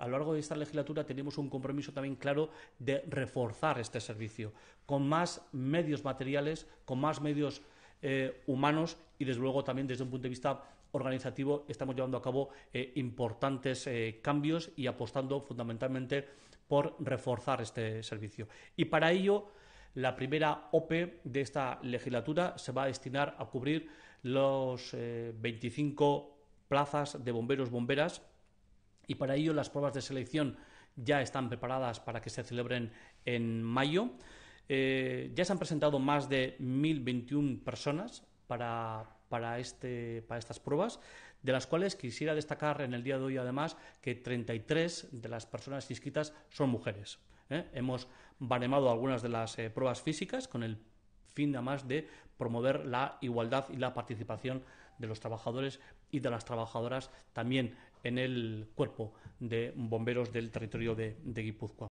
a lo largo de esta legislatura tenemos un compromiso también claro de reforzar este servicio con más medios materiales, con más medios eh, humanos y, desde luego, también desde un punto de vista organizativo estamos llevando a cabo eh, importantes eh, cambios y apostando fundamentalmente por reforzar este servicio. Y para ello, la primera OPE de esta legislatura se va a destinar a cubrir los 25 plazas de bomberos bomberas y para ello las pruebas de selección ya están preparadas para que se celebren en mayo. Eh, ya se han presentado más de 1.021 personas para, para, este, para estas pruebas, de las cuales quisiera destacar en el día de hoy además que 33 de las personas inscritas son mujeres. ¿eh? Hemos baremado algunas de las eh, pruebas físicas con el fin además de promover la igualdad y la participación de los trabajadores y de las trabajadoras también en el cuerpo de bomberos del territorio de, Guipúzcoa.